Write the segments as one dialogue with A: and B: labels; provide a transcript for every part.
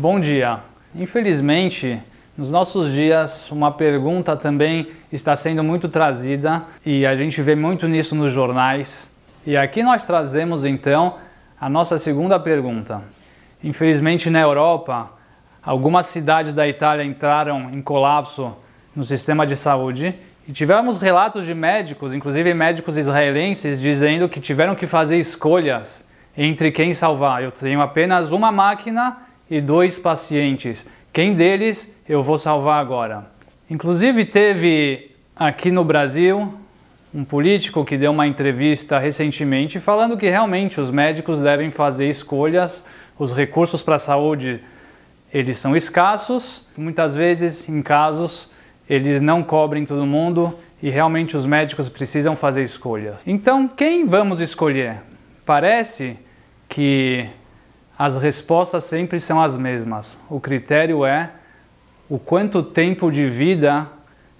A: Bom dia. Infelizmente, nos nossos dias, uma pergunta também está sendo muito trazida e a gente vê muito nisso nos jornais. E aqui nós trazemos então a nossa segunda pergunta. Infelizmente, na Europa, algumas cidades da Itália entraram em colapso no sistema de saúde e tivemos relatos de médicos, inclusive médicos israelenses, dizendo que tiveram que fazer escolhas entre quem salvar. Eu tenho apenas uma máquina e dois pacientes. Quem deles eu vou salvar agora? Inclusive, teve aqui no Brasil um político que deu uma entrevista recentemente falando que realmente os médicos devem fazer escolhas, os recursos para a saúde eles são escassos, muitas vezes em casos eles não cobrem todo mundo e realmente os médicos precisam fazer escolhas. Então, quem vamos escolher? Parece que as respostas sempre são as mesmas. O critério é o quanto tempo de vida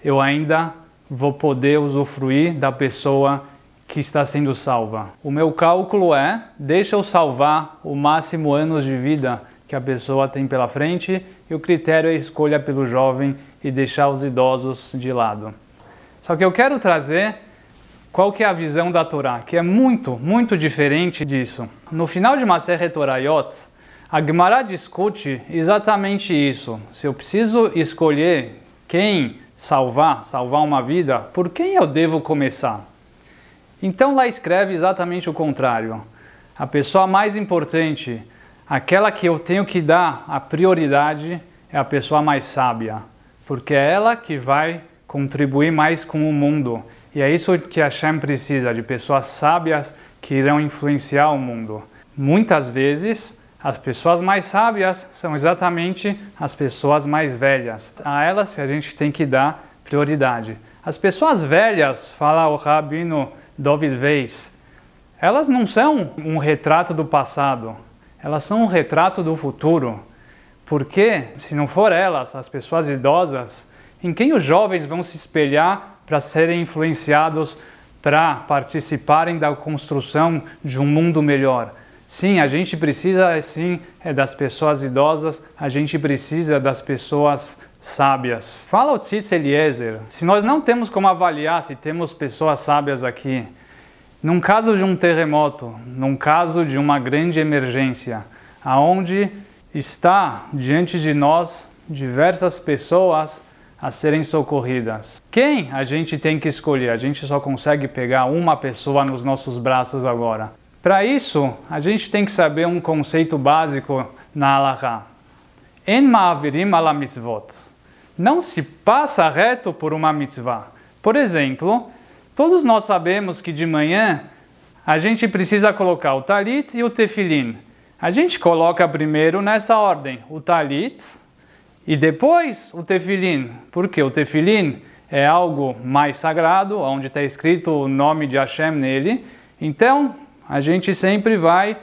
A: eu ainda vou poder usufruir da pessoa que está sendo salva. O meu cálculo é: deixa eu salvar o máximo anos de vida que a pessoa tem pela frente, e o critério é escolha pelo jovem e deixar os idosos de lado. Só que eu quero trazer qual que é a visão da Torá? Que é muito, muito diferente disso. No final de Maseret Torayot, a Gemara discute exatamente isso. Se eu preciso escolher quem salvar, salvar uma vida, por quem eu devo começar? Então lá escreve exatamente o contrário. A pessoa mais importante, aquela que eu tenho que dar a prioridade, é a pessoa mais sábia, porque é ela que vai contribuir mais com o mundo e é isso que a Hashem precisa, de pessoas sábias que irão influenciar o mundo. Muitas vezes, as pessoas mais sábias são exatamente as pessoas mais velhas. A elas que a gente tem que dar prioridade. As pessoas velhas, fala o rabino David Weiss, elas não são um retrato do passado, elas são um retrato do futuro. Porque, se não for elas, as pessoas idosas, em quem os jovens vão se espelhar para serem influenciados para participarem da construção de um mundo melhor. Sim, a gente precisa sim é das pessoas idosas, a gente precisa das pessoas sábias. Fala o Tzitz Eliezer, se nós não temos como avaliar se temos pessoas sábias aqui, num caso de um terremoto, num caso de uma grande emergência, aonde está diante de nós diversas pessoas a serem socorridas. Quem a gente tem que escolher? A gente só consegue pegar uma pessoa nos nossos braços agora. Para isso, a gente tem que saber um conceito básico na Alaha. En ma'avirim ala mitzvot. Não se passa reto por uma mitzvah. Por exemplo, todos nós sabemos que de manhã a gente precisa colocar o talit e o tefilin. A gente coloca primeiro nessa ordem, o talit, e depois o tefilim, porque o tefilim é algo mais sagrado, onde está escrito o nome de Hashem nele. Então, a gente sempre vai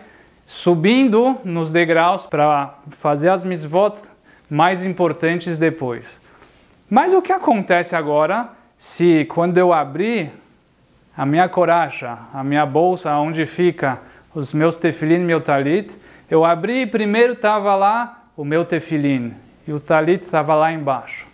A: subindo nos degraus para fazer as mitzvot mais importantes depois. Mas o que acontece agora se quando eu abrir a minha coracha, a minha bolsa onde fica os meus tefilim, meu talit, eu abri e primeiro estava lá o meu tefilim e o talit estava lá embaixo.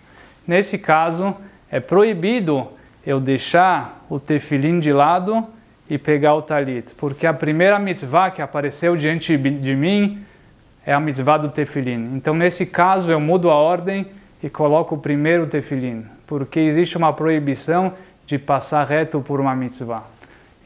A: Nesse caso, é proibido eu deixar o tefilim de lado e pegar o talit, porque a primeira mitzvah que apareceu diante de mim é a mitzvah do tefilim. Então, nesse caso, eu mudo a ordem e coloco primeiro o tefilim, porque existe uma proibição de passar reto por uma mitzvah.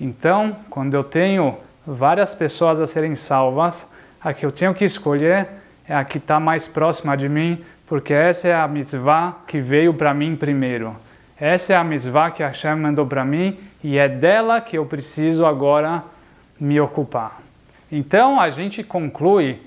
A: Então, quando eu tenho várias pessoas a serem salvas, a que eu tenho que escolher é a que está mais próxima de mim, porque essa é a mitzvah que veio para mim primeiro. Essa é a mitzvah que a Shem mandou para mim e é dela que eu preciso agora me ocupar. Então a gente conclui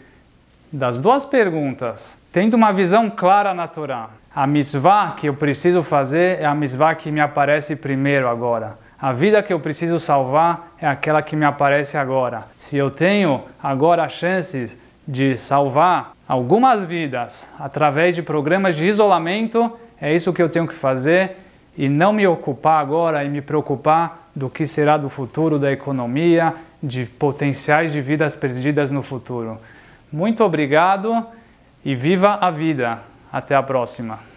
A: das duas perguntas, tendo uma visão clara na Torá. A mitzvah que eu preciso fazer é a mitzvah que me aparece primeiro agora. A vida que eu preciso salvar é aquela que me aparece agora. Se eu tenho agora chances de salvar algumas vidas através de programas de isolamento, é isso que eu tenho que fazer e não me ocupar agora e me preocupar do que será do futuro da economia, de potenciais de vidas perdidas no futuro. Muito obrigado e viva a vida! Até a próxima!